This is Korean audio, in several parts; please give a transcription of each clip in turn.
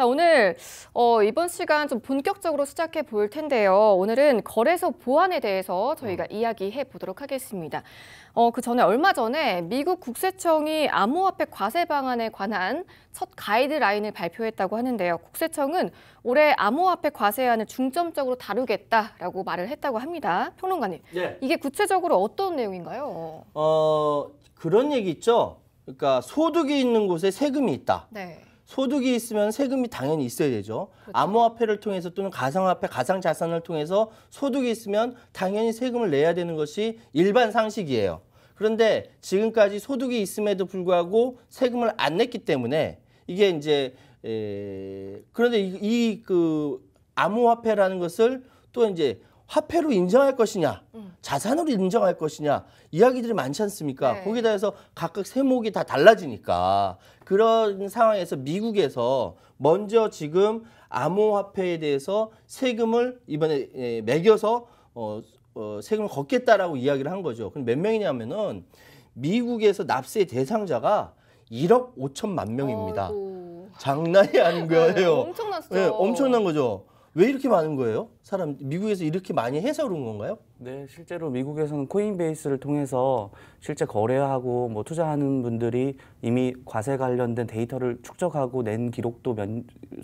자, 오늘 어, 이번 시간 좀 본격적으로 시작해 볼 텐데요. 오늘은 거래소 보안에 대해서 저희가 음. 이야기해 보도록 하겠습니다. 어, 그 전에 얼마 전에 미국 국세청이 암호화폐 과세 방안에 관한 첫 가이드라인을 발표했다고 하는데요. 국세청은 올해 암호화폐 과세안을 중점적으로 다루겠다라고 말을 했다고 합니다. 평론가님, 네. 이게 구체적으로 어떤 내용인가요? 어, 그런 얘기 있죠. 그러니까 소득이 있는 곳에 세금이 있다. 네. 소득이 있으면 세금이 당연히 있어야 되죠. 그렇죠. 암호화폐를 통해서 또는 가상화폐, 가상자산을 통해서 소득이 있으면 당연히 세금을 내야 되는 것이 일반 상식이에요. 그런데 지금까지 소득이 있음에도 불구하고 세금을 안 냈기 때문에 이게 이제 에... 그런데 이그 이 그 암호화폐라는 것을 또 이제 화폐로 인정할 것이냐, 음. 자산으로 인정할 것이냐 이야기들이 많지 않습니까? 네. 거기에 대해서 각각 세목이 다 달라지니까 그런 상황에서 미국에서 먼저 지금 암호화폐에 대해서 세금을 이번에 예, 매겨서 어, 어, 세금을 걷겠다라고 이야기를 한 거죠. 그럼 몇 명이냐면은 미국에서 납세 대상자가 1억 5천만 명입니다. 어이구. 장난이 아닌 네, 거예요. 네, 엄청났어. 네, 엄청난 거죠. 왜 이렇게 많은 거예요? 사람 미국에서 이렇게 많이 해서 그런 건가요? 네, 실제로 미국에서는 코인베이스를 통해서 실제 거래하고 뭐 투자하는 분들이 이미 과세 관련된 데이터를 축적하고 낸 기록도 몇,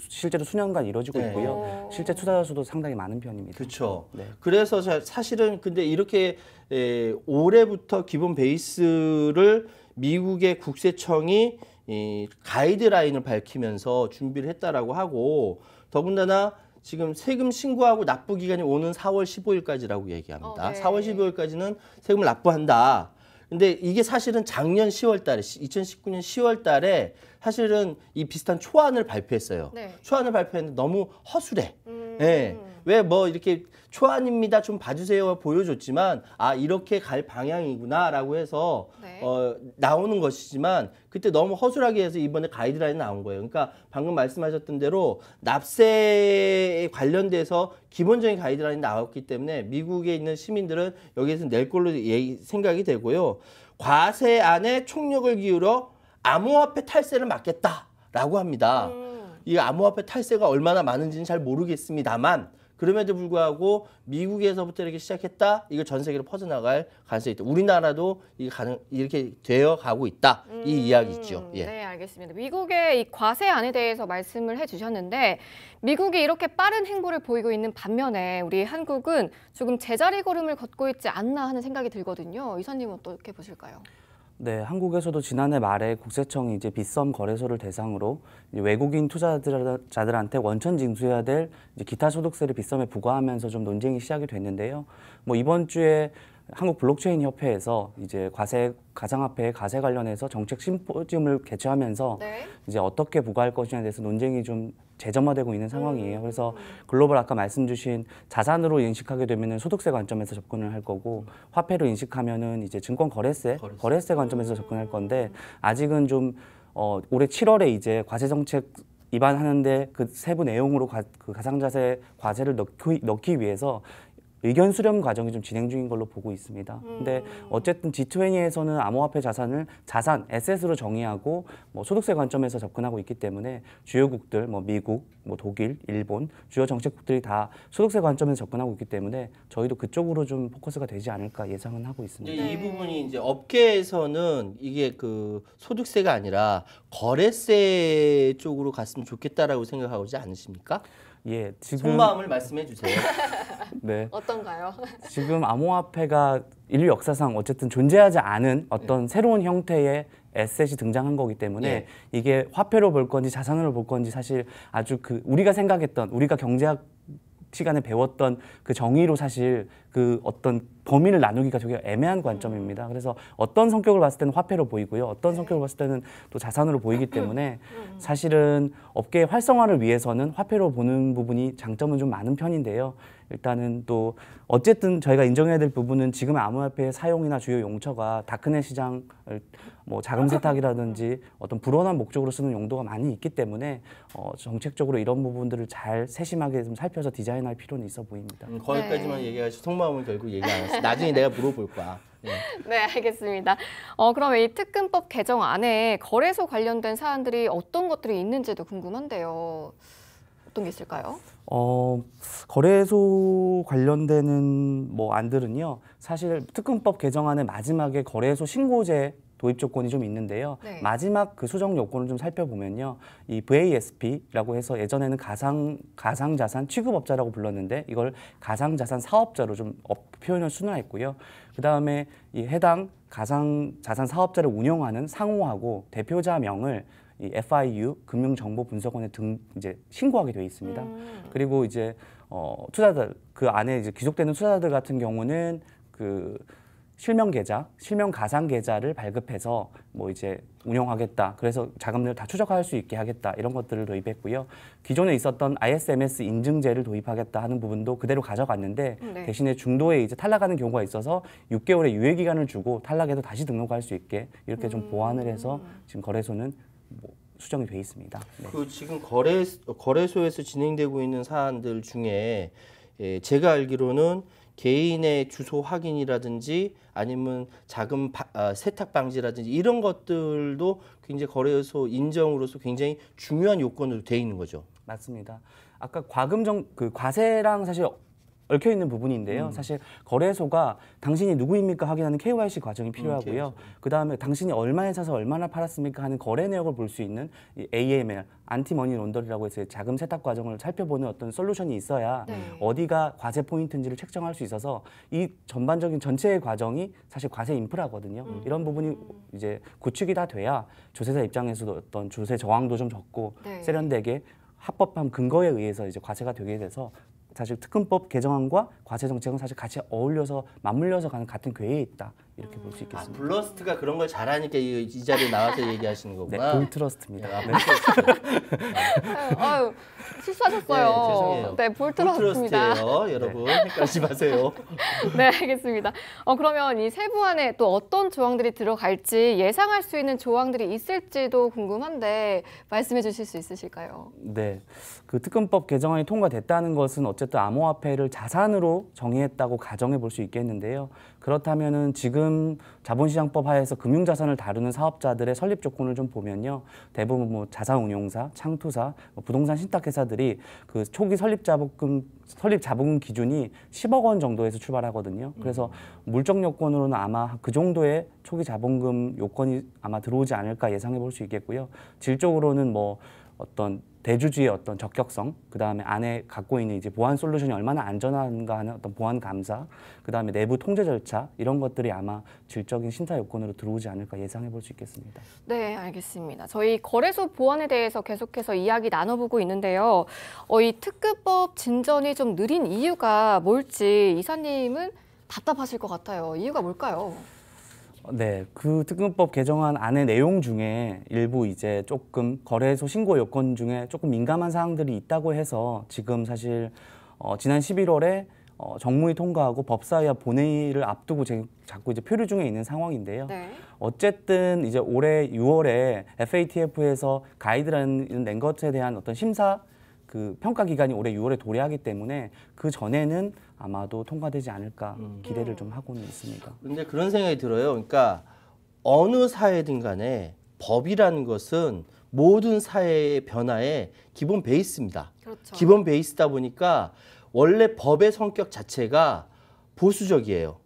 실제로 수년간 이루어지고 네. 있고요. 실제 투자자 수도 상당히 많은 편입니다. 그렇죠. 네. 그래서 사실은 근데 이렇게 에, 올해부터 기본 베이스를 미국의 국세청이 이 가이드라인을 밝히면서 준비를 했다라고 하고 더군다나 지금 세금 신고하고 납부 기간이 오는 4월 15일까지라고 얘기합니다. 어, 네. 4월 15일까지는 세금을 납부한다. 근데 이게 사실은 작년 10월 달에 2019년 10월 달에 사실은 이 비슷한 초안을 발표했어요. 네. 초안을 발표했는데 너무 허술해. 음. 네. 예. 왜 뭐 이렇게 초안입니다 좀 봐주세요 보여줬지만 아 이렇게 갈 방향이구나라고 해서 네. 네. 어, 나오는 것이지만 그때 너무 허술하게 해서 이번에 가이드라인 이 나온 거예요. 그러니까 방금 말씀하셨던 대로 납세에 관련돼서 기본적인 가이드라인 이 나왔기 때문에 미국에 있는 시민들은 여기에서 낼 걸로 예, 생각이 되고요. 과세 안에 총력을 기울여 암호화폐 탈세를 막겠다라고 합니다. 음. 이 암호화폐 탈세가 얼마나 많은지는 잘 모르겠습니다만 그럼에도 불구하고 미국에서부터 이렇게 시작했다. 이걸 전 세계로 퍼져나갈 가능성이 있다. 우리나라도 이 가능 이렇게 되어 가고 있다. 음, 이 이야기죠. 예. 네, 알겠습니다. 미국의 이 과세안에 대해서 말씀을 해 주셨는데 미국이 이렇게 빠른 행보를 보이고 있는 반면에 우리 한국은 조금 제자리 걸음을 걷고 있지 않나 하는 생각이 들거든요. 이사님은 어떻게 보실까요? 네, 한국에서도 지난해 말에 국세청이 이제 빗썸 거래소를 대상으로 외국인 투자자들한테 원천 징수해야 될 기타 소득세를 빗썸에 부과하면서 좀 논쟁이 시작이 됐는데요. 뭐 이번 주에 한국 블록체인 협회에서 이제 과세 가상화폐 과세 관련해서 정책 심포지엄을 개최하면서 네. 이제 어떻게 부과할 것이냐에 대해서 논쟁이 좀 재점화되고 있는 상황이에요. 음. 그래서 글로벌 아까 말씀 주신 자산으로 인식하게 되면은 소득세 관점에서 접근을 할 거고 화폐로 인식하면은 이제 증권 거래세 거래세, 거래세 관점에서 음. 접근할 건데 아직은 좀 어, 올해 7월에 이제 과세 정책 입안하는데 그 세부 내용으로 가, 그 가상자세 과세를 넣기, 넣기 위해서 의견 수렴 과정이 좀 진행 중인 걸로 보고 있습니다. 음. 근데 어쨌든 G20에서는 암호화폐 자산을 자산, 에셋으로 정의하고 뭐 소득세 관점에서 접근하고 있기 때문에 주요국들, 뭐 미국, 뭐 독일, 일본 주요 정책국들이 다 소득세 관점에서 접근하고 있기 때문에 저희도 그쪽으로 좀 포커스가 되지 않을까 예상은 하고 있습니다. 이 부분이 이제 업계에서는 이게 그 소득세가 아니라 거래세 쪽으로 갔으면 좋겠다라고 생각하지 않으십니까? 예, 지금 속마음을 말씀해 주세요. 네. 어떤가요? 지금 암호화폐가 인류 역사상 어쨌든 존재하지 않은 어떤 네. 새로운 형태의 에셋이 등장한 거기 때문에 네. 이게 화폐로 볼 건지 자산으로 볼 건지 사실 아주 그 우리가 생각했던 우리가 경제학 시간에 배웠던 그 정의로 사실 그 어떤 범위를 나누기가 되게 애매한 관점입니다. 음. 그래서 어떤 성격을 봤을 때는 화폐로 보이고요. 어떤 네. 성격을 봤을 때는 또 자산으로 보이기 때문에 음. 사실은 업계 활성화를 위해서는 화폐로 보는 부분이 장점은 좀 많은 편인데요. 일단은 또 어쨌든 저희가 인정해야 될 부분은 지금 암호화폐 사용이나 주요 용처가 다크넷 시장을 뭐 자금 세탁이라든지 어떤 불온한 목적으로 쓰는 용도가 많이 있기 때문에 어 정책적으로 이런 부분들을 잘 세심하게 좀 살펴서 디자인할 필요는 있어 보입니다. 음, 거기까지만 네. 얘기하시 속마음은 결국 얘기 안 했어. 나중에 내가 물어볼 거야. 네. 네, 알겠습니다. 어, 그럼 이 특근법 개정 안에 거래소 관련된 사안들이 어떤 것들이 있는지도 궁금한데요. 어떤 게 있을까요? 어, 거래소 관련되는 뭐 안들은요. 사실 특근법 개정안의 마지막에 거래소 신고제 도입 조건이 좀 있는데요. 네. 마지막 그 수정 요건을 좀 살펴보면요. 이 VASP라고 해서 예전에는 가상 가상 자산 취급업자라고 불렀는데 이걸 가상 자산 사업자로 좀 표현을 순화했고요. 그다음에 이 해당 가상 자산 사업자를 운영하는 상호하고 대표자명을 이 FIU 금융정보분석원에 등 이제 신고하게 돼 있습니다. 음. 그리고 이제 어, 투자들 그 안에 이제 귀속되는 투자자들 같은 경우는 그 실명 계좌, 실명 가상 계좌를 발급해서 뭐 이제 운영하겠다. 그래서 자금을다 추적할 수 있게 하겠다. 이런 것들을 도입했고요. 기존에 있었던 ISMS 인증제를 도입하겠다 하는 부분도 그대로 가져갔는데 네. 대신에 중도에 이제 탈락하는 경우가 있어서 6개월의 유예 기간을 주고 탈락해도 다시 등록할 수 있게 이렇게 좀 음. 보완을 해서 지금 거래소는 뭐 수정이 돼 있습니다. 네. 그 지금 거래 거래소에서 진행되고 있는 사안들 중에 예, 제가 알기로는 개인의 주소 확인이라든지 아니면 자금 바, 아, 세탁 방지라든지 이런 것들도 굉장히 거래소 인정으로서 굉장히 중요한 요건으로 돼 있는 거죠. 맞습니다. 아까 과금 정, 그 과세랑 사실 얽혀 있는 부분인데요. 음. 사실 거래소가 당신이 누구입니까 확인하는 KYC 과정이 음, 필요하고요. 음, 그 다음에 당신이 얼마에 사서 얼마나 팔았습니까 하는 거래 내역을 볼 수 있는 이 AML 안티머니 론더리라고 해서 자금 세탁 과정을 살펴보는 어떤 솔루션이 있어야 네. 어디가 과세 포인트인지를 책정할 수 있어서 이 전반적인 전체의 과정이 사실 과세 인프라거든요. 음. 이런 부분이 이제 구축이 다 돼야 조세사 입장에서도 어떤 조세 저항도 좀 적고 네. 세련되게 합법한 근거에 의해서 이제 과세가 되게 돼서 사실 특검법 개정안과 과세 정책은 사실 같이 어울려서 맞물려서 가는 같은 궤에 있다. 이렇게 볼수 음. 아, 있겠습니다. 아, 블러스트가 그런 걸 잘하니까 이, 이 자리에 나와서 네, 얘기하시는 거구나. 네, 볼트러스트입니다. 네, 네. 네 아유, 실수하셨어요. 네, 네 볼트러스트입니다. 볼트러스트예요, 네. 여러분. 헷갈리지 마세요. 네, 알겠습니다. 어, 그러면 이 세부 안에 또 어떤 조항들이 들어갈지 예상할 수 있는 조항들이 있을지도 궁금한데 말씀해 주실 수 있으실까요? 네, 그 특검법 개정안이 통과됐다는 것은 어쨌든 암호화폐를 자산으로 정의했다고 가정해 볼 수 있겠는데요. 그렇다면은 지금 자본시장법 하에서 금융자산을 다루는 사업자들의 설립 조건을 좀 보면요. 대부분 뭐 자산운용사, 창투사, 뭐 부동산 신탁회사들이 그 초기 설립자본금 설립 자본 금 기준이 10억 원 정도에서 출발하거든요. 그래서 음. 물적 요건으로는 아마 그 정도의 초기 자본금 요건이 아마 들어오지 않을까 예상해 볼 수 있겠고요. 질적으로는 뭐 어떤 대주주의 어떤 적격성, 그 다음에 안에 갖고 있는 이제 보안 솔루션이 얼마나 안전한가 하는 어떤 보안 감사, 그 다음에 내부 통제 절차 이런 것들이 아마 질적인 심사 요건으로 들어오지 않을까 예상해 볼 수 있겠습니다. 네, 알겠습니다. 저희 거래소 보안에 대해서 계속해서 이야기 나눠보고 있는데요. 어, 이 특급법 진전이 좀 느린 이유가 뭘지 이사님은 답답하실 것 같아요. 이유가 뭘까요? 네, 그 특근법 개정안 안의 내용 중에 일부 이제 조금 거래소 신고 요건 중에 조금 민감한 사항들이 있다고 해서 지금 사실 어, 지난 11월에 어, 정무위 통과하고 법사위와 본회의를 앞두고 제, 자꾸 이제 표류 중에 있는 상황인데요. 네. 어쨌든 이제 올해 6월에 FATF에서 가이드라인 낸 것에 대한 어떤 심사 그 평가 기간이 올해 6월에 도래하기 때문에 그 전에는 아마도 통과되지 않을까 음. 기대를 좀 하고는 있습니다. 근데 그런 생각이 들어요. 그러니까 어느 사회든 간에 법이라는 것은 모든 사회의 변화의 기본 베이스입니다. 그렇죠. 기본 베이스다 보니까 원래 법의 성격 자체가 보수적이에요.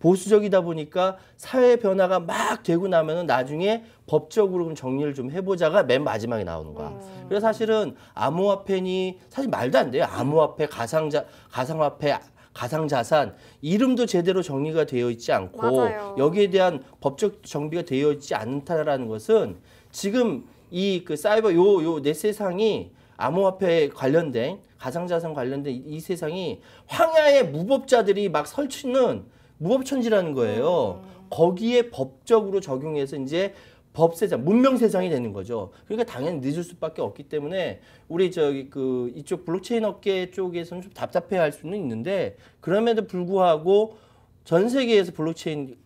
보수적이다 보니까 사회 변화가 막 되고 나면은 나중에 법적으로 좀 정리를 좀 해보자가 맨 마지막에 나오는 거야. 음. 그래서 사실은 암호화폐니 사실 말도 안 돼요. 암호화폐, 가상자, 가상화폐, 가상자산 이름도 제대로 정리가 되어 있지 않고 맞아요. 여기에 대한 법적 정비가 되어 있지 않다라는 것은 지금 이 그 사이버 요 요 내 세상이 암호화폐 관련된 가상자산 관련된 이 세상이 황야의 무법자들이 막 설치는 무법천지라는 거예요. 음. 거기에 법적으로 적용해서 이제 법세상, 문명세상이 되는 거죠. 그러니까 당연히 늦을 수밖에 없기 때문에 우리 저기 그 이쪽 블록체인 업계 쪽에서는 좀 답답해할 수는 있는데 그럼에도 불구하고 전 세계에서 블록체인을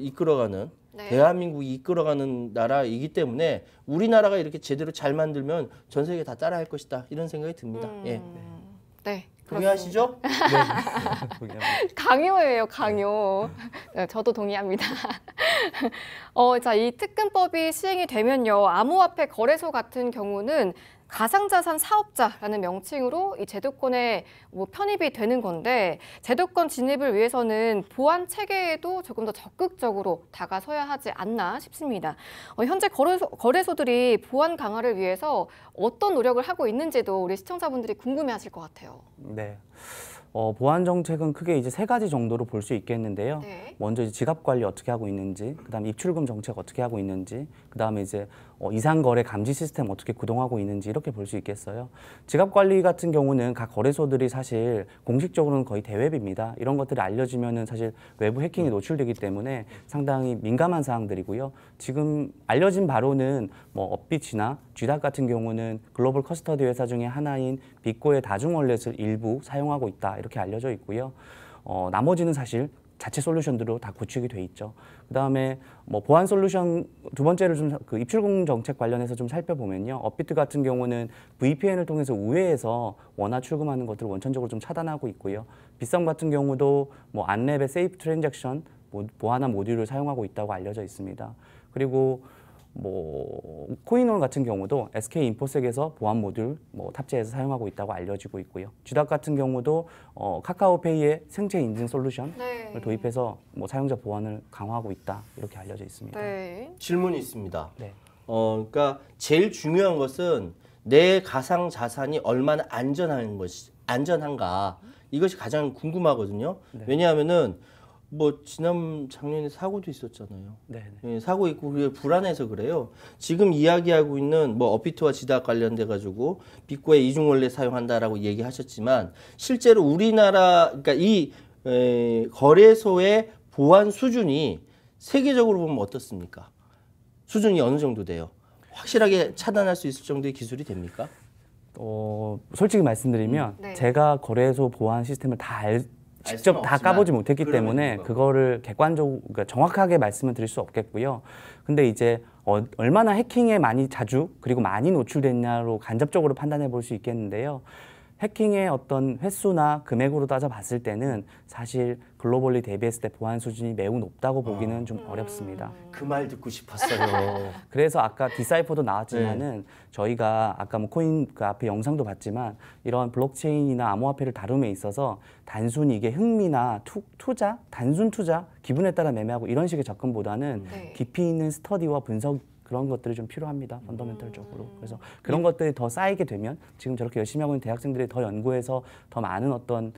이끌어가는 네. 대한민국이 이끌어가는 나라이기 때문에 우리나라가 이렇게 제대로 잘 만들면 전 세계 다 따라할 것이다 이런 생각이 듭니다. 음... 예. 네. 동의하시죠? 네. 네 강요예요, 강요. 네, 네 저도 동의합니다. 어, 자, 이 특근법이 시행이 되면요. 암호화폐 거래소 같은 경우는 가상자산 사업자라는 명칭으로 이 제도권에 뭐 편입이 되는 건데 제도권 진입을 위해서는 보안 체계에도 조금 더 적극적으로 다가서야 하지 않나 싶습니다. 어, 현재 거래소, 거래소들이 보안 강화를 위해서 어떤 노력을 하고 있는지도 우리 시청자분들이 궁금해하실 것 같아요. 네. 어, 보안 정책은 크게 이제 세 가지 정도로 볼 수 있겠는데요. 네. 먼저 지갑 관리 어떻게 하고 있는지, 그다음 입출금 정책 어떻게 하고 있는지, 그다음에 이제 어, 이상 거래 감지 시스템 어떻게 구동하고 있는지 이렇게 볼 수 있겠어요. 지갑 관리 같은 경우는 각 거래소들이 사실 공식적으로는 거의 대웹입니다. 이런 것들이 알려지면은 사실 외부 해킹이 노출되기 때문에 상당히 민감한 사항들이고요. 지금 알려진 바로는 뭐 업비치나 쥐닥 같은 경우는 글로벌 커스터디 회사 중에 하나인 빅고의 다중 월렛을 일부 사용하고 있다 이렇게 알려져 있고요. 어, 나머지는 사실 자체 솔루션들로 다 구축이 돼 있죠. 그 다음에 뭐 보안 솔루션 두 번째로 좀그 입출금 정책 관련해서 좀 살펴보면요. 업비트 같은 경우는 VPN을 통해서 우회해서 원화 출금하는 것들을 원천적으로 좀 차단하고 있고요. 빗썸 같은 경우도 뭐 안랩의 세이프 트랜잭션 보안한 모듈을 사용하고 있다고 알려져 있습니다. 그리고 뭐 코인홀 같은 경우도 SK 인포섹에서 보안 모듈 뭐 탑재해서 사용하고 있다고 알려지고 있고요. 주닥 같은 경우도 어, 카카오페이의 생체 인증 솔루션을 네. 도입해서 뭐 사용자 보안을 강화하고 있다 이렇게 알려져 있습니다. 네. 질문이 있습니다. 네. 어, 그러니까 제일 중요한 것은 내 가상 자산이 얼마나 안전한 것이 안전한가 이것이 가장 궁금하거든요. 네. 왜냐하면은 뭐 지난 작년에 사고도 있었잖아요. 네. 네. 예, 사고 있고 그게 불안해서 그래요. 지금 이야기하고 있는 뭐 어피트와 지닥 관련돼 가지고 비꼬의 이중원래 사용한다라고 얘기하셨지만 실제로 우리나라 그러니까 이 에, 거래소의 보안 수준이 세계적으로 보면 어떻습니까? 수준이 어느 정도 돼요? 확실하게 차단할 수 있을 정도의 기술이 됩니까? 어, 솔직히 말씀드리면 네. 제가 거래소 보안 시스템을 다 알, 직접 다 까보지 못했기 때문에 그거를 객관적으로 그러니까 정확하게 말씀을 드릴 수 없겠고요. 근데 이제 어, 얼마나 해킹에 많이 자주 그리고 많이 노출됐냐로 간접적으로 판단해 볼 수 있겠는데요. 해킹의 어떤 횟수나 금액으로 따져봤을 때는 사실 글로벌리 대비했을 때 보안 수준이 매우 높다고 아. 보기는 아. 좀 어렵습니다. 음. 그말 듣고 싶었어요. 그래서 아까 디사이퍼도 나왔지만은 네. 저희가 아까 뭐 코인 그 앞에 영상도 봤지만 이런 블록체인이나 암호화폐를 다룸에 있어서 단순히 이게 흥미나 투, 투자, 단순 투자, 기분에 따라 매매하고 이런 식의 접근보다는 네. 깊이 있는 스터디와 분석 그런 것들이 좀 필요합니다. 펀더멘털적으로. 음. 그래서 네. 그런 것들이 더 쌓이게 되면 지금 저렇게 열심히 하고 있는 대학생들이 더 연구해서 더 많은 어떤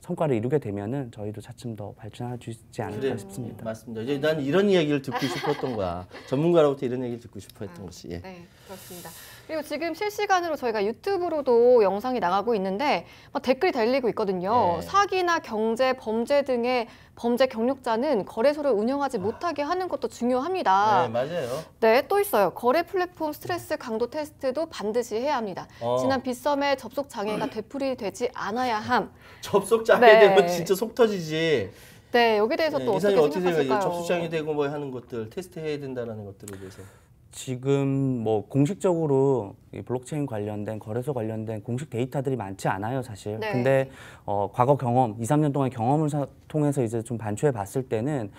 성과를 이루게 되면은 저희도 차츰 더 발전할 수 있지 않을까 그래, 싶습니다. 맞습니다. 이제 난 이런 이야기를 듣고 싶었던 거야. 전문가로부터 이런 얘기를 듣고 싶어 했던 아, 것이. 예. 네, 그렇습니다. 그리고 지금 실시간으로 저희가 유튜브로도 영상이 나가고 있는데 댓글이 달리고 있거든요. 네. 사기나 경제, 범죄 등의 범죄 경력자는 거래소를 운영하지 못하게 하는 것도 중요합니다. 네, 맞아요. 네, 또 있어요. 거래 플랫폼 스트레스 강도 테스트도 반드시 해야 합니다. 어. 지난 빗썸에 접속 장애가 되풀이되지 않아야 함. 접속 장애되면 네. 진짜 속 터지지. 네, 여기 대해서 네, 또 어떻게 생각하실까요? 접속 장애되고 뭐 하는 것들 테스트해야 된다라는 것들에 대해서. 지금 뭐 공식적으로 이 블록체인 관련된 거래소 관련된 공식 데이터들이 많지 않아요 사실 네. 근데 어, 과거 경험 2, 3년 동안 경험을 사, 통해서 이제 좀 반추해 봤을 때는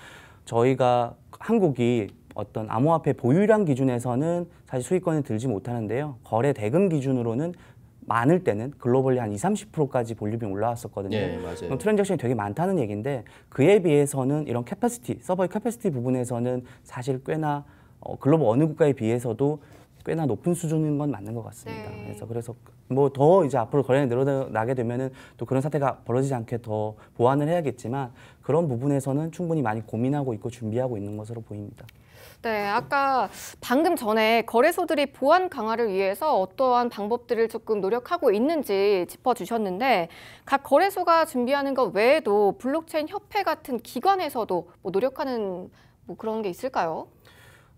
저희가 한국이 어떤 암호화폐 보유량 기준에서는 사실 수익권을 들지 못하는데요 거래 대금 기준으로는 많을 때는 글로벌리 한 20, 30%까지 볼륨이 올라왔었거든요. 예, 예 맞아요. 트랜잭션이 되게 많다는 얘기인데 그에 비해서는 이런 캐파시티, 서버의 캐파시티 부분에서는 사실 꽤나 어, 글로벌 어느 국가에 비해서도 꽤나 높은 수준인 건 맞는 것 같습니다. 네. 그래서 그래서 뭐 더 이제 앞으로 거래량이 늘어나게 되면은 또 그런 사태가 벌어지지 않게 더 보완을 해야겠지만 그런 부분에서는 충분히 많이 고민하고 있고 준비하고 있는 것으로 보입니다. 네, 아까 방금 전에 거래소들이 보안 강화를 위해서 어떠한 방법들을 조금 노력하고 있는지 짚어주셨는데 각 거래소가 준비하는 것 외에도 블록체인 협회 같은 기관에서도 뭐 노력하는 뭐 그런 게 있을까요?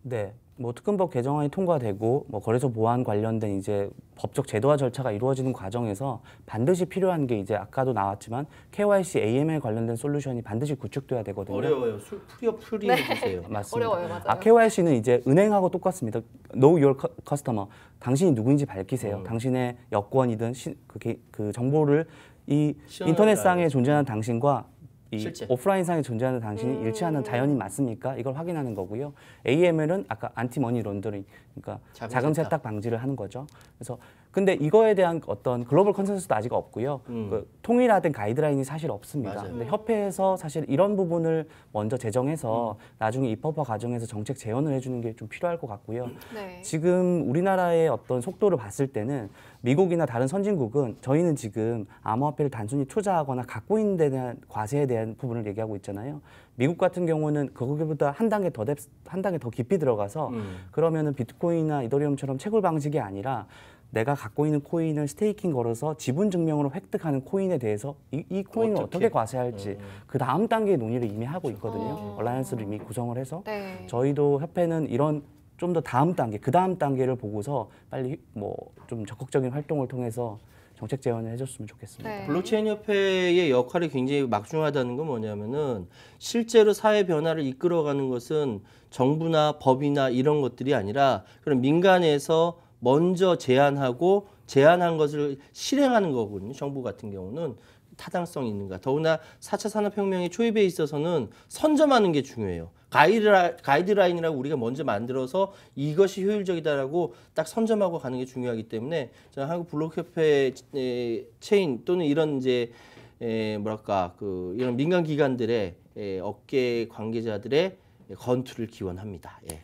네. 뭐특검법 개정안이 통과되고 뭐 거래소 보안 관련된 이제 법적 제도화 절차가 이루어지는 과정에서 반드시 필요한 게 이제 아까도 나왔지만 KYC, AML 관련된 솔루션이 반드시 구축돼야 되거든요. 어려워요. 풀이어 풀이 해주세요. 네. 맞습니다. 어려워요, 맞아요. 아, KYC는 이제 은행하고 똑같습니다. Know your customer. 당신이 누구인지 밝히세요. 음. 당신의 여권이든 시, 그, 그 정보를 이 인터넷상에 존재하는 당신과 이 오프라인상에 존재하는 당신이 음. 일치하는 자연이 맞습니까? 이걸 확인하는 거고요. AML은 아까 안티머니 론더링, 그러니까 자금 세탁 방지를 하는 거죠. 그래서 근데 이거에 대한 어떤 글로벌 컨센서스도 아직 없고요. 음. 그 통일화된 가이드라인이 사실 없습니다. 근데 협회에서 사실 이런 부분을 먼저 제정해서 음. 나중에 입법화 과정에서 정책 재현을 해주는 게 좀 필요할 것 같고요. 네. 지금 우리나라의 어떤 속도를 봤을 때는 미국이나 다른 선진국은 저희는 지금 암호화폐를 단순히 투자하거나 갖고 있는 데 대한 과세에 대한 부분을 얘기하고 있잖아요. 미국 같은 경우는 그거보다한 단계 더, 한 단계 더 깊이 들어가서 음. 그러면은 비트코인이나 이더리움처럼 채굴 방식이 아니라 내가 갖고 있는 코인을 스테이킹 걸어서 지분 증명으로 획득하는 코인에 대해서 이, 이 코인을 어떻게, 어떻게 과세할지 음. 그 다음 단계 의 논의를 이미 하고 그렇죠. 있거든요. 얼라이언스를 음. 이미 구성을 해서 네. 저희도 협회는 이런 좀 더 다음 단계, 그 다음 단계를 보고서 빨리 뭐 좀 적극적인 활동을 통해서 정책 제언을 해줬으면 좋겠습니다. 네. 블록체인 협회의 역할이 굉장히 막중하다는 건 뭐냐면은 실제로 사회 변화를 이끌어가는 것은 정부나 법이나 이런 것들이 아니라 그런 민간에서 먼저 제안하고 제안한 것을 실행하는 거거든요. 정부 같은 경우는 타당성이 있는가. 더구나 4차 산업혁명의 초입에 있어서는 선점하는 게 중요해요. 가이드라, 인이라고 우리가 먼저 만들어서 이것이 효율적이다라고 딱 선점하고 가는 게 중요하기 때문에 한국 블록협회 체인 또는 이런 이제 뭐랄까 그 이런 민간 기관들의 업계 관계자들의 건투를 기원합니다. 예.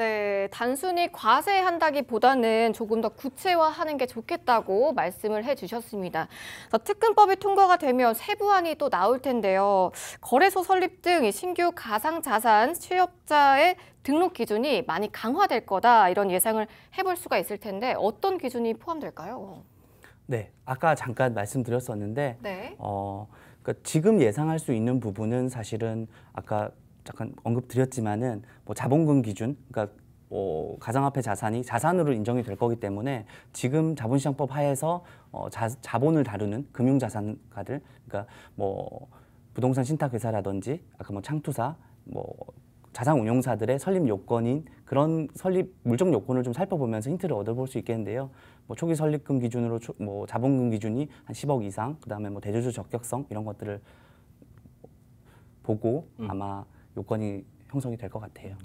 네, 단순히 과세한다기보다는 조금 더 구체화하는 게 좋겠다고 말씀을 해주셨습니다. 특근법이 통과가 되면 세부안이 또 나올 텐데요. 거래소 설립 등 신규 가상자산 취업자의 등록 기준이 많이 강화될 거다 이런 예상을 해볼 수가 있을 텐데 어떤 기준이 포함될까요? 네, 아까 잠깐 말씀드렸었는데 네. 어, 그러니까 지금 예상할 수 있는 부분은 사실은 아까 약간 언급드렸지만은 뭐 자본금 기준 그러니까 어, 가상화폐 자산이 자산으로 인정이 될 거기 때문에 지금 자본시장법 하에서 어, 자, 자본을 다루는 금융자산가들 그러니까 뭐 부동산 신탁회사라든지 아까 뭐 창투사 뭐 자산운용사들의 설립 요건인 그런 설립 물적 요건을 좀 살펴보면서 힌트를 얻어볼 수 있겠는데요. 뭐 초기 설립금 기준으로 초, 뭐 자본금 기준이 한 10억 이상, 그다음에 뭐 대주주 적격성 이런 것들을 보고 음. 아마 요건이 형성이 될 것 같아요.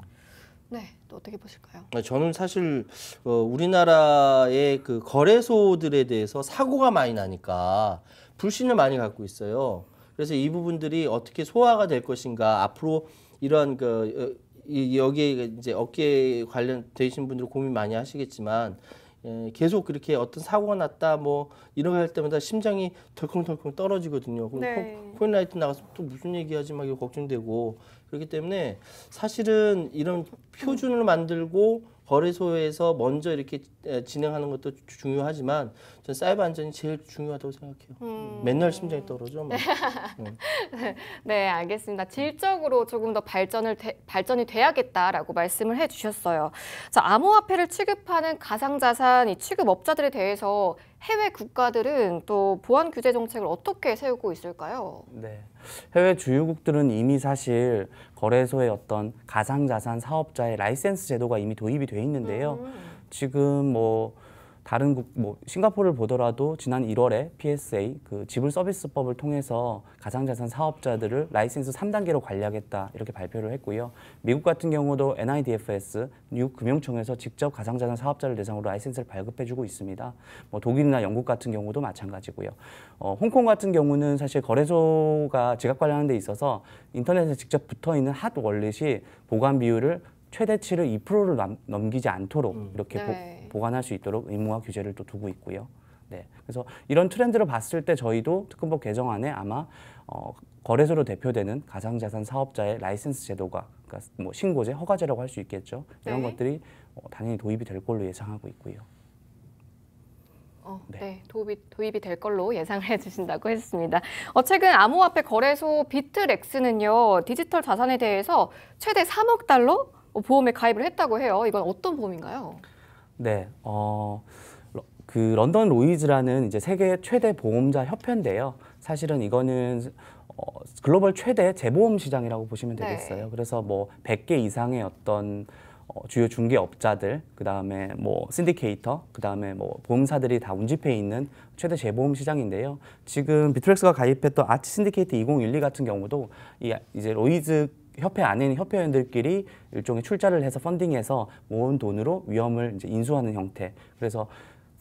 네, 또 어떻게 보실까요? 아, 저는 사실 어, 우리나라의 그 거래소들에 대해서 사고가 많이 나니까 불신을 많이 갖고 있어요. 그래서 이 부분들이 어떻게 소화가 될 것인가 앞으로 이런 그 어, 여기에 이제 업계 관련되신 분들 고민 많이 하시겠지만 예, 계속 그렇게 어떤 사고가 났다 뭐 이런 할 때마다 심장이 덜컹덜컹 떨어지거든요. 네. 코인라이트 나가서 또 무슨 얘기하지 막 걱정되고 그렇기 때문에 사실은 이런 표준을 만들고 거래소에서 먼저 이렇게 진행하는 것도 중요하지만 전 사이버 안전이 제일 중요하다고 생각해요. 음. 맨날 심장이 떨어져. 막. 뭐. 네, 알겠습니다. 질적으로 조금 더 발전을 되, 발전이 돼야겠다라고 말씀을 해주셨어요. 자, 암호화폐를 취급하는 가상자산 이 취급업자들에 대해서 해외 국가들은 또 보안 규제 정책을 어떻게 세우고 있을까요? 네. 해외 주요국들은 이미 사실 거래소의 어떤 가상자산 사업자의 라이센스 제도가 이미 도입이 돼 있는데요. 음. 지금 뭐 다른 국, 뭐 싱가포르를 보더라도 지난 1월에 PSA 그 지불 서비스법을 통해서 가상자산 사업자들을 라이센스 3단계로 관리하겠다 이렇게 발표를 했고요. 미국 같은 경우도 NIDFS 미국 금융청에서 직접 가상자산 사업자를 대상으로 라이센스를 발급해주고 있습니다. 뭐 독일이나 영국 같은 경우도 마찬가지고요. 어, 홍콩 같은 경우는 사실 거래소가 지갑 관리하는 데 있어서 인터넷에 직접 붙어 있는 핫 월렛이 보관 비율을 최대치를 2%를 넘기지 않도록 음. 이렇게 네. 보, 보관할 수 있도록 의무화 규제를 또 두고 있고요. 네. 그래서 이런 트렌드를 봤을 때 저희도 특검법 개정안에 아마 어, 거래소로 대표되는 가상자산 사업자의 라이센스 제도가 그러니까 뭐 신고제, 허가제라고 할 수 있겠죠. 이런 네. 것들이 어, 당연히 도입이 될 걸로 예상하고 있고요. 어, 네. 네, 도입이, 도입이 될 걸로 예상을 해주신다고 했습니다. 어, 최근 암호화폐 거래소 비트렉스는요, 디지털 자산에 대해서 최대 3억 달러 보험에 가입을 했다고 해요. 이건 어떤 보험인가요? 네, 어, 그 런던 로이즈라는 이제 세계 최대 보험자 협회인데요. 사실은 이거는 어, 글로벌 최대 재보험 시장이라고 보시면 네. 되겠어요. 네. 그래서 뭐 100개 이상의 어떤 어, 주요 중개업자들, 그 다음에 뭐 신디케이터, 그 다음에 뭐 보험사들이 다 운집해 있는 최대 재보험 시장인데요. 지금 비트렉스가 가입했던 아치 신디케이트 2012 같은 경우도 이 이제 로이즈 협회 안에 는 협회원들끼리 일종의 출자를 해서 펀딩해서 모은 돈으로 위험을 이제 인수하는 형태. 그래서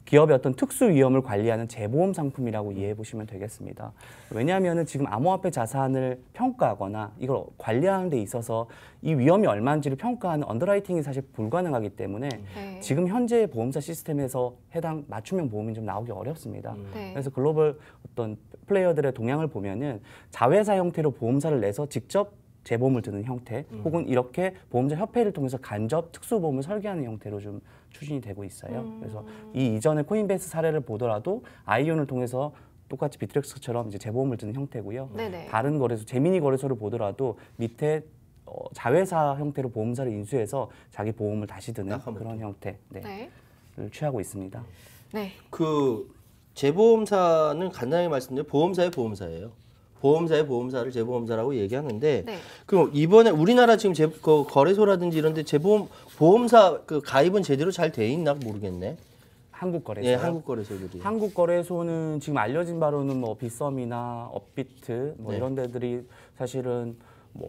기업의 어떤 특수 위험을 관리하는 재보험 상품이라고 이해해 보시면 되겠습니다. 왜냐하면 지금 암호화폐 자산을 평가하거나 이걸 관리하는 데 있어서 이 위험이 얼마인지를 평가하는 언더라이팅이 사실 불가능하기 때문에 네. 지금 현재의 보험사 시스템에서 해당 맞춤형 보험이 좀 나오기 어렵습니다. 음. 네. 그래서 글로벌 어떤 플레이어들의 동향을 보면은 자회사 형태로 보험사를 내서 직접 재보험을 드는 형태 음. 혹은 이렇게 보험자 협회를 통해서 간접 특수보험을 설계하는 형태로 좀 추진이 되고 있어요. 음. 그래서 이 이전의 코인베이스 사례를 보더라도 아이온을 통해서 똑같이 비트렉스처럼 이제 재보험을 드는 형태고요. 네네. 다른 거래소, 재미니 거래소를 보더라도 밑에 어, 자회사 형태로 보험사를 인수해서 자기 보험을 다시 드는 그런 형태를 네. 네. 취하고 있습니다. 네. 그 재보험사는 간단하게 말씀드리면 보험사의 보험사예요. 보험사의 보험사를 재보험사라고 얘기하는데 네. 그럼 이번에 우리나라 지금 제, 그 거래소라든지 이런데 재보험 보험사 그 가입은 제대로 잘 돼 있나 모르겠네. 한국 거래소. 예, 한국 거래소들이. 한국 거래소는 지금 알려진 바로는 뭐 빗썸이나 업비트 뭐 네. 이런 데들이 사실은 뭐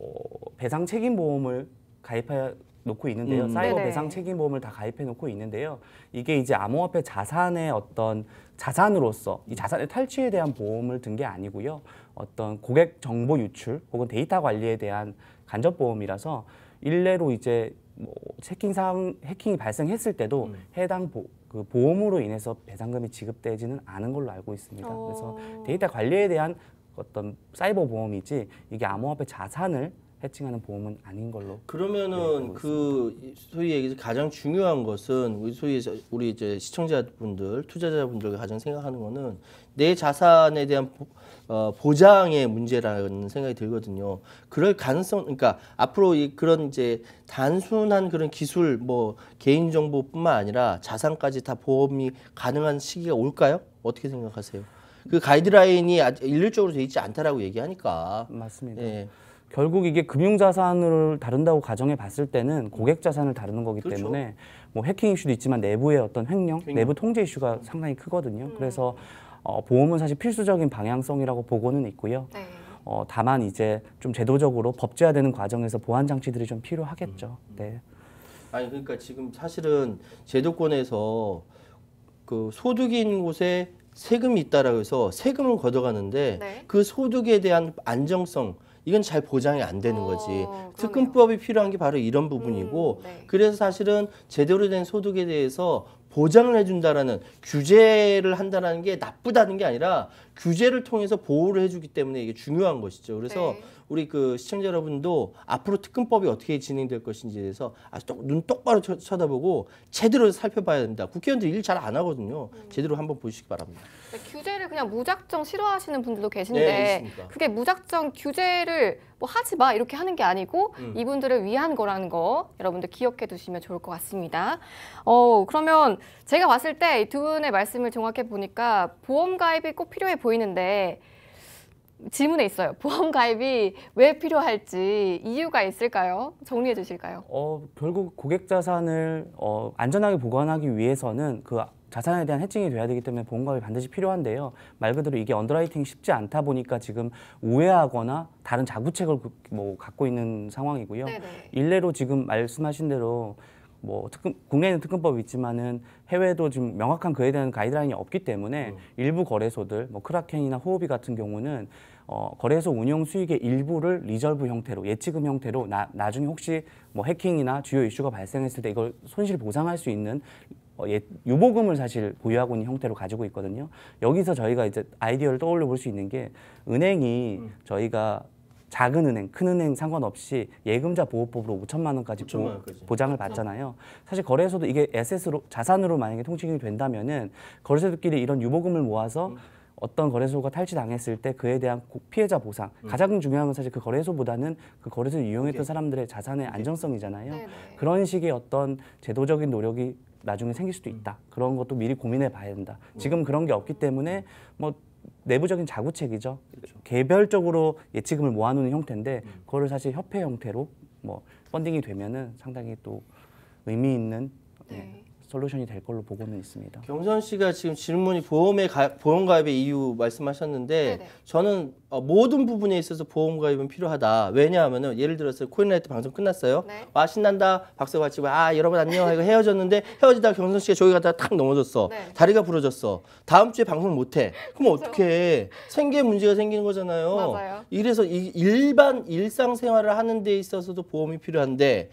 배상 책임 보험을 가입해 놓고 있는데요. 음. 네. 사이버 네네. 배상 책임 보험을 다 가입해 놓고 있는데요. 이게 이제 암호화폐 자산의 어떤 자산으로서 이 자산의 탈취에 대한 보험을 든 게 아니고요. 어떤 고객 정보 유출 혹은 데이터 관리에 대한 간접 보험이라서 일례로 이제 뭐 해킹 사항 해킹이 발생했을 때도 음. 해당 보, 그 보험으로 인해서 배상금이 지급되지는 않은 걸로 알고 있습니다. 어... 그래서 데이터 관리에 대한 어떤 사이버 보험이지 이게 암호화폐 자산을 해칭하는 보험은 아닌 걸로. 그러면은 네, 그 소위 얘기해서 가장 중요한 것은 우리 소위 우리 이제 시청자분들, 투자자분들과 가장 생각하는 거는 내 자산에 대한 보, 어, 보장의 문제라는 생각이 들거든요. 그럴 가능성, 그러니까 앞으로 이, 그런 이제 단순한 그런 기술, 뭐 개인 정보뿐만 아니라 자산까지 다 보험이 가능한 시기가 올까요? 어떻게 생각하세요? 그 가이드라인이 일률적으로 돼 있지 않다라고 얘기하니까 맞습니다. 예. 결국 이게 금융자산을 다룬다고 가정해 봤을 때는 고객 자산을 다루는 거기 그렇죠. 때문에 뭐 해킹 이슈도 있지만 내부의 어떤 횡령, 횡령. 내부 통제 이슈가 상당히 크거든요. 음. 그래서 어, 보험은 사실 필수적인 방향성이라고 보고는 있고요. 네. 어, 다만 이제 좀 제도적으로 법제화되는 과정에서 보안 장치들이 좀 필요하겠죠. 음. 네. 아니 그러니까 지금 사실은 제도권에서 그 소득인 곳에 세금이 있다라고 해서 세금을 걷어가는데 네. 그 소득에 대한 안정성 이건 잘 보장이 안 되는 어, 거지. 어, 특근법이 필요한 게 바로 이런 부분이고 음, 네. 그래서 사실은 제대로 된 소득에 대해서 보장을 해준다라는 규제를 한다라는 게 나쁘다는 게 아니라 규제를 통해서 보호를 해주기 때문에 이게 중요한 것이죠. 그래서 네. 우리 그 시청자 여러분도 앞으로 특검법이 어떻게 진행될 것인지에 대해서 아주 똑, 눈 똑바로 쳐다보고 제대로 살펴봐야 됩니다. 국회의원들 일 잘 안 하거든요. 제대로 한번 보시기 바랍니다. 네, 규제를 그냥 무작정 싫어하시는 분들도 계신데 네, 그게 무작정 규제를 뭐 하지 마 이렇게 하는 게 아니고 음. 이분들을 위한 거라는 거 여러분들 기억해 두시면 좋을 것 같습니다. 어 그러면 제가 봤을 때 두 분의 말씀을 정확히 보니까 보험 가입이 꼭 필요해 보이는데 질문에 있어요. 보험 가입이 왜 필요할지 이유가 있을까요? 정리해 주실까요? 어, 결국 고객 자산을 어, 안전하게 보관하기 위해서는 그 자산에 대한 해칭이 돼야 되기 때문에 보험 가입이 반드시 필요한데요. 말 그대로 이게 언더라이팅 쉽지 않다 보니까 지금 우회하거나 다른 자구책을 뭐 갖고 있는 상황이고요. 네네. 네. 일례로 지금 말씀하신 대로 뭐 특금 국내에는 특금법이 있지만은 해외도 지금 명확한 그에 대한 가이드라인이 없기 때문에 음. 일부 거래소들 뭐 크라켄이나 호흡이 같은 경우는 어, 거래소 운영 수익의 일부를 리절브 형태로 예치금 형태로 나, 나중에 혹시 뭐 해킹이나 주요 이슈가 발생했을 때 이걸 손실 보상할 수 있는 어, 예, 유보금을 사실 보유하고 있는 형태로 가지고 있거든요. 여기서 저희가 이제 아이디어를 떠올려 볼 수 있는 게 은행이 음. 저희가 작은 은행, 큰 은행 상관없이 예금자 보호법으로 5천만 원까지, 5천만 원 보장을 그렇죠. 받잖아요. 사실 거래소도 이게 에셋으로 자산으로 만약에 통칭이 된다면은 거래소들끼리 이런 유보금을 모아서 음. 어떤 거래소가 탈취당했을 때 그에 대한 피해자 보상 음. 가장 중요한 건 사실 그 거래소보다는 그 거래소를 이용했던 사람들의 자산의 안정성이잖아요 네네. 네. 그런 식의 어떤 제도적인 노력이 나중에 생길 수도 음. 있다 음. 그런 것도 미리 고민해 봐야 된다 음. 지금 그런 게 없기 때문에 음. 뭐 내부적인 자구책이죠. 그렇죠. 개별적으로 예치금을 모아놓는 형태인데 음. 그거를 사실 협회 형태로 뭐 펀딩이 되면은 상당히 또 의미 있는 네. 네. 솔루션이 될 걸로 보고는 있습니다. 경선 씨가 지금 질문이 보험의 가, 보험 가입의 이유 말씀하셨는데 네네. 네. 저는 어, 모든 부분에 있어서 보험 가입은 필요하다. 왜냐하면 예를 들어서 코인라이트 방송 끝났어요. 네. 와 아, 신난다. 박수 같이 아 여러분 안녕 하고 헤어졌는데 헤어지다 경선 씨가 저기 가다 탁 넘어졌어. 네. 다리가 부러졌어. 다음 주에 방송 못 해. 그럼 어떻게 생계 문제가 생기는 거잖아요. 맞아요. 이래서 이 일반 일상생활을 하는 데 있어서도 보험이 필요한데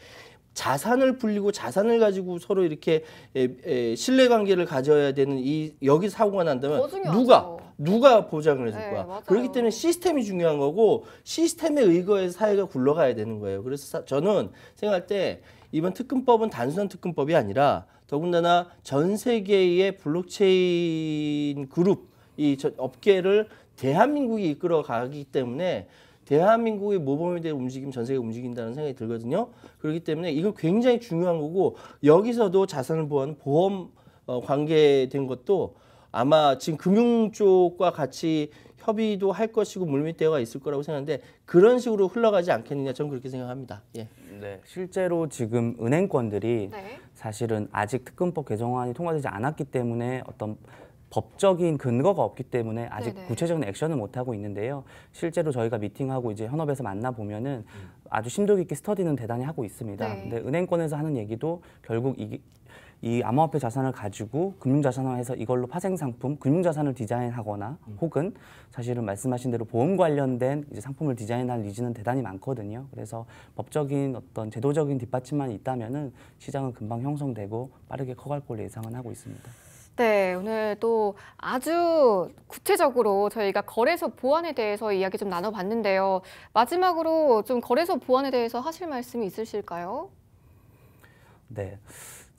자산을 불리고 자산을 가지고 서로 이렇게 에, 에, 신뢰 관계를 가져야 되는 이 여기 사고가 난다면 누가 누가 보장을 해줄 네, 거야. 네, 그렇기 때문에 시스템이 중요한 거고 시스템에 의거해서 사회가 굴러가야 되는 거예요. 그래서 사, 저는 생각할 때 이번 특근법은 단순한 특근법이 아니라 더군다나 전 세계의 블록체인 그룹 이 업계를 대한민국이 이끌어 가기 때문에 대한민국의 모범에 대한 움직임 전 세계 움직인다는 생각이 들거든요. 그렇기 때문에 이건 굉장히 중요한 거고 여기서도 자산을 보호하는 보험 어, 관계된 것도 아마 지금 금융 쪽과 같이 협의도 할 것이고 물밑대화가 있을 거라고 생각하는데 그런 식으로 흘러가지 않겠느냐 저는 그렇게 생각합니다. 예. 네, 실제로 지금 은행권들이 네. 사실은 아직 특검법 개정안이 통과되지 않았기 때문에 어떤 법적인 근거가 없기 때문에 아직 네네. 구체적인 액션을 못 하고 있는데요. 실제로 저희가 미팅하고 이제 현업에서 만나 보면은 음. 아주 심도 깊게 스터디는 대단히 하고 있습니다. 네. 근데 은행권에서 하는 얘기도 결국 이, 이 암호화폐 자산을 가지고 금융자산화해서 이걸로 파생상품, 금융자산을 디자인하거나 음. 혹은 사실은 말씀하신 대로 보험 관련된 이제 상품을 디자인할 니즈는 대단히 많거든요. 그래서 법적인 어떤 제도적인 뒷받침만 있다면은 시장은 금방 형성되고 빠르게 커갈 걸로 예상은 하고 있습니다. 네, 오늘 또 아주 구체적으로 저희가 거래소 보안에 대해서 이야기 좀 나눠봤는데요. 마지막으로 좀 거래소 보안에 대해서 하실 말씀이 있으실까요? 네.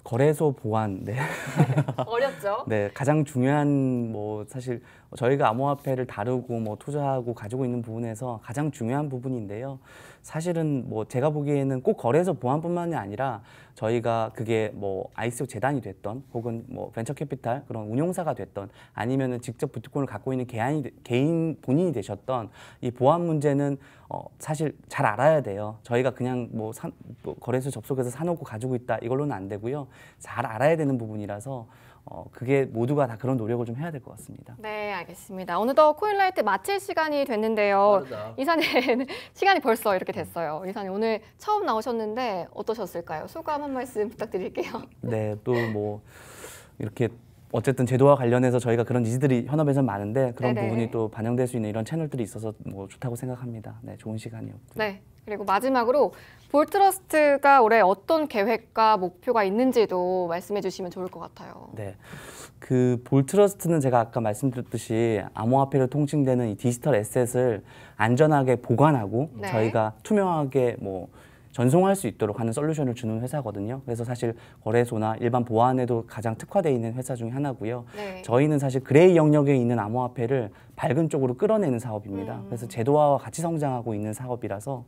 거래소 보안, 네. 어렵죠? 네, 가장 중요한 뭐 사실 뭐 저희가 암호화폐를 다루고 뭐 투자하고 가지고 있는 부분에서 가장 중요한 부분인데요. 사실은 뭐 제가 보기에는 꼭 거래소 보안뿐만이 아니라 저희가 그게 뭐 ICO 재단이 됐던 혹은 뭐 벤처 캐피탈 그런 운용사가 됐던 아니면은 직접 비트코을 갖고 있는 개인 개인 본인이 되셨던 이 보안 문제는 어 사실 잘 알아야 돼요. 저희가 그냥 뭐, 사, 뭐 거래소 접속해서 사놓고 가지고 있다 이걸로는 안 되고요. 잘 알아야 되는 부분이라서 어, 그게 모두가 다 그런 노력을 좀 해야 될 것 같습니다. 네, 알겠습니다. 어느덧 코일라이트 마칠 시간이 됐는데요. 빠르다. 이사님 시간이 벌써 이렇게 됐어요. 이사님 오늘 처음 나오셨는데 어떠셨을까요? 소감 한 말씀 부탁드릴게요. 네, 또 뭐 이렇게 어쨌든 제도와 관련해서 저희가 그런 니즈들이 현업에서 많은데 그런 네네. 부분이 또 반영될 수 있는 이런 채널들이 있어서 뭐 좋다고 생각합니다. 네, 좋은 시간이었고요. 네. 그리고 마지막으로 볼트러스트가 올해 어떤 계획과 목표가 있는지도 말씀해 주시면 좋을 것 같아요. 네. 그 볼트러스트는 제가 아까 말씀드렸듯이 암호화폐로 통칭되는 이 디지털 에셋을 안전하게 보관하고 네. 저희가 투명하게 뭐 전송할 수 있도록 하는 솔루션을 주는 회사거든요. 그래서 사실 거래소나 일반 보안에도 가장 특화되어 있는 회사 중에 하나고요. 네. 저희는 사실 그레이 영역에 있는 암호화폐를 밝은 쪽으로 끌어내는 사업입니다. 음. 그래서 제도화와 같이 성장하고 있는 사업이라서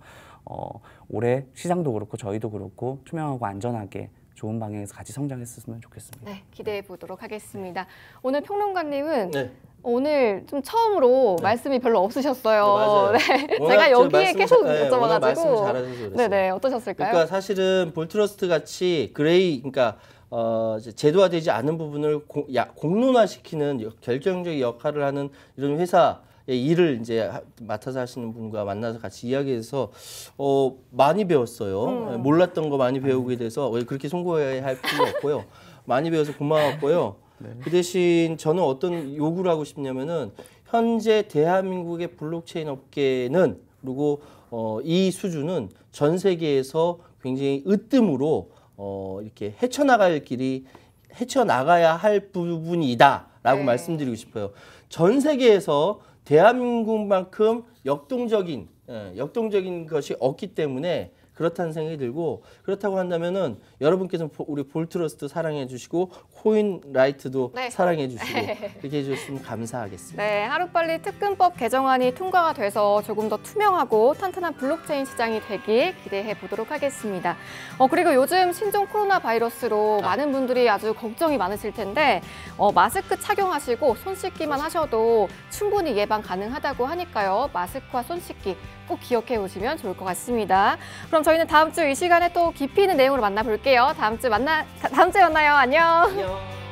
어, 올해 시장도 그렇고 저희도 그렇고 투명하고 안전하게 좋은 방향에서 같이 성장했으면 었 좋겠습니다. 네, 기대해 보도록 하겠습니다. 오늘 평론가님은 네. 오늘 좀 처음으로 네. 말씀이 별로 없으셨어요. 네, 네. 제가 여기에 계속 자, 네, 여쭤봐가지고. 네, 네, 어떠셨을까요? 그러니까 사실은 볼트러스트 같이 그레이, 그러니까 어, 제도화되지 않은 부분을 공, 야, 공론화시키는 결정적인 역할을 하는 이런 회사. 일을 이제 맡아서 하시는 분과 만나서 같이 이야기해서 어 많이 배웠어요. 음. 네, 몰랐던 거 많이 배우게 돼서 그렇게 송구해야 할 필요 없고요. 많이 배워서 고마웠고요. 네. 그 대신 저는 어떤 요구를 하고 싶냐면은 현재 대한민국의 블록체인 업계는 그리고 어, 이 수준은 전 세계에서 굉장히 으뜸으로 어, 이렇게 헤쳐나갈 길이 헤쳐나가야 할 부분이다라고 네. 말씀드리고 싶어요. 전 세계에서 대한민국만큼 역동적인 예, 역동적인 것이 없기 때문에 그렇다는 생각이 들고 그렇다고 한다면은 여러분께서 우리 볼트러스트 사랑해 주시고 코인라이트도 네. 사랑해 주시고 이렇게 해주셨으면 감사하겠습니다. 네, 하루빨리 특근법 개정안이 통과가 돼서 조금 더 투명하고 탄탄한 블록체인 시장이 되길 기대해 보도록 하겠습니다. 어, 그리고 요즘 신종 코로나 바이러스로 아. 많은 분들이 아주 걱정이 많으실 텐데 어, 마스크 착용하시고 손 씻기만 하셔도 충분히 예방 가능하다고 하니까요. 마스크와 손 씻기 꼭 기억해 오시면 좋을 것 같습니다. 그럼 저희는 다음 주 이 시간에 또 깊이 있는 내용으로 만나볼게요. 다음 주 만나 다음 주에 만나요. 안녕. 안녕.